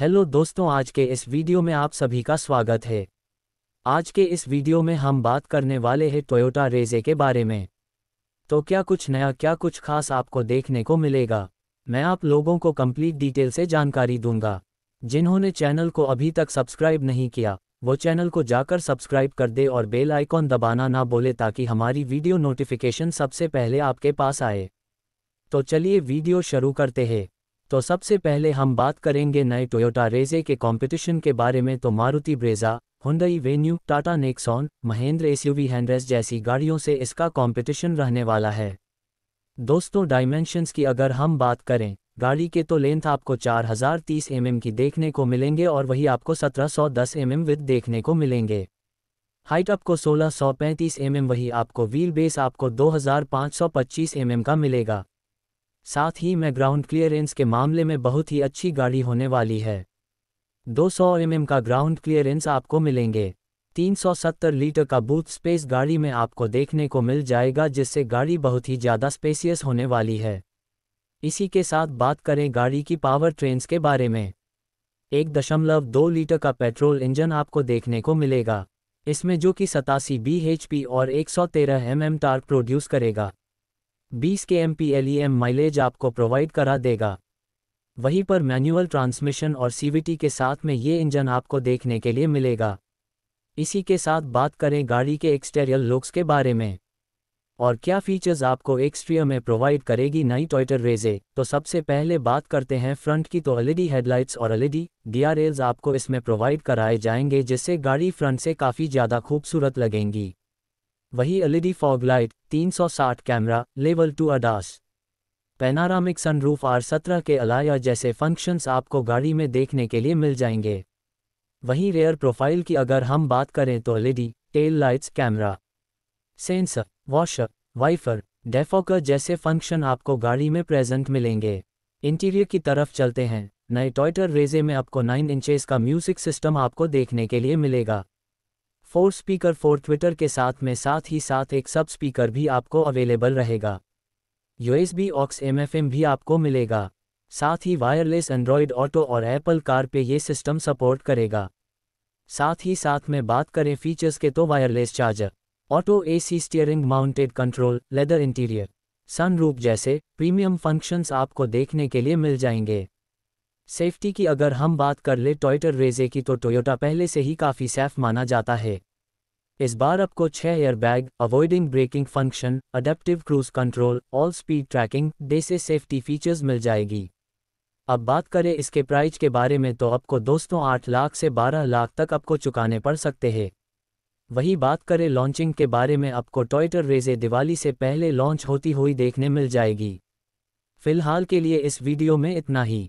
hello दोस्तों आज के इस वीडियो में आप सभी का स्वागत है आज के इस वीडियो में हम बात करने वाले हैं टोयोटा रेजे के बारे में तो क्या कुछ नया क्या कुछ खास आपको देखने को मिलेगा मैं आप लोगों को कंप्लीट डिटेल से जानकारी दूंगा जिन्होंने चैनल को अभी तक सब्सक्राइब नहीं किया वो चैनल को जाकर सब्सक्राइब कर दे और बेल आइकॉन दबाना ना बोले ताकि हमारी वीडियो नोटिफिकेशन सबसे पहले आपके पास आए तो चलिए वीडियो शुरू करते हैं तो सबसे पहले हम बात करेंगे नए टोयोटा रेजे के कंपटीशन के बारे में तो Maruti Brezza Hyundai Venue Tata Nexon Mahindra SUV हैंड्रेस जैसी गाड़ियों से इसका कंपटीशन रहने वाला है दोस्तों डायमेंशंस की अगर हम बात करें गाड़ी के तो लेंथ आपको 4030 एमएम mm की देखने को मिलेंगे और वही आपको 1710 सौ mm विद देखने को मिलेंगे हाइट आपको 1635 एमएम mm वही आपको व्हील बेस आपको 2525 एमएम mm का मिलेगा साथ ही मैं ग्राउंड क्लियरेंस के मामले में बहुत ही अच्छी गाड़ी होने वाली है 200 सौ mm का ग्राउंड क्लियरेंस आपको मिलेंगे 370 लीटर का बूथ स्पेस गाड़ी में आपको देखने को मिल जाएगा जिससे गाड़ी बहुत ही ज़्यादा स्पेसियस होने वाली है इसी के साथ बात करें गाड़ी की पावर ट्रेन्स के बारे में एक दशमलव दो लीटर का पेट्रोल इंजन आपको देखने को मिलेगा इसमें जो कि सतासी बी और 113 सौ mm टार्क प्रोड्यूस करेगा 20 के एम पी माइलेज आपको प्रोवाइड करा देगा वहीं पर मैनुअल ट्रांसमिशन और सीवीटी के साथ में ये इंजन आपको देखने के लिए मिलेगा इसी के साथ बात करें गाड़ी के एक्सटेरियर लुक्स के बारे में और क्या फीचर्स आपको एक्सट्रियर में प्रोवाइड करेगी नई टॉयटर रेजे तो सबसे पहले बात करते हैं फ्रंट की तो एलईडी हेडलाइट्स और एलईडी डीआरएल्स आपको इसमें प्रोवाइड कराए जाएंगे जिससे गाड़ी फ्रंट से काफ़ी ज़्यादा खूबसूरत लगेंगी वही LED fog light 360 camera level two ADAS panoramic sunroof R सत्रह के अलाया जैसे फंक्शंस आपको गाड़ी में देखने के लिए मिल जाएंगे वहीं रेयर प्रोफाइल की अगर हम बात करें तो LED tail lights camera sensor washer wiper defogger जैसे फंक्शन आपको गाड़ी में प्रेजेंट मिलेंगे इंटीरियर की तरफ चलते हैं नए टॉयटर रेजे में आपको 9 इंचेस का म्यूजिक सिस्टम आपको देखने के लिए मिलेगा फोर स्पीकर फोर ट्विटर के साथ में साथ ही साथ एक सब स्पीकर भी आपको अवेलेबल रहेगा यूएसबी ऑक्स एमएफएम भी आपको मिलेगा साथ ही वायरलेस एंड्रॉयड ऑटो और एप्पल कार पे ये सिस्टम सपोर्ट करेगा साथ ही साथ में बात करें फीचर्स के तो wireless charger auto AC steering mounted control leather interior sunroof जैसे प्रीमियम फंक्शंस आपको देखने के लिए मिल जाएंगे सेफ्टी की अगर हम बात कर ले टॉयटर रेजे की तो टोयोटा पहले से ही काफ़ी सेफ माना जाता है इस बार आपको छह airbag avoiding braking function adaptive cruise control all speed tracking जैसे सेफ्टी फीचर्स मिल जाएगी अब बात करें इसके प्राइस के बारे में तो आपको दोस्तों आठ लाख से बारह लाख तक आपको चुकाने पड़ सकते हैं वही बात करें लॉन्चिंग के बारे में आपको टॉयटर रेजे दिवाली से पहले लॉन्च होती हुई देखने मिल जाएगी फिलहाल के लिए इस वीडियो में इतना ही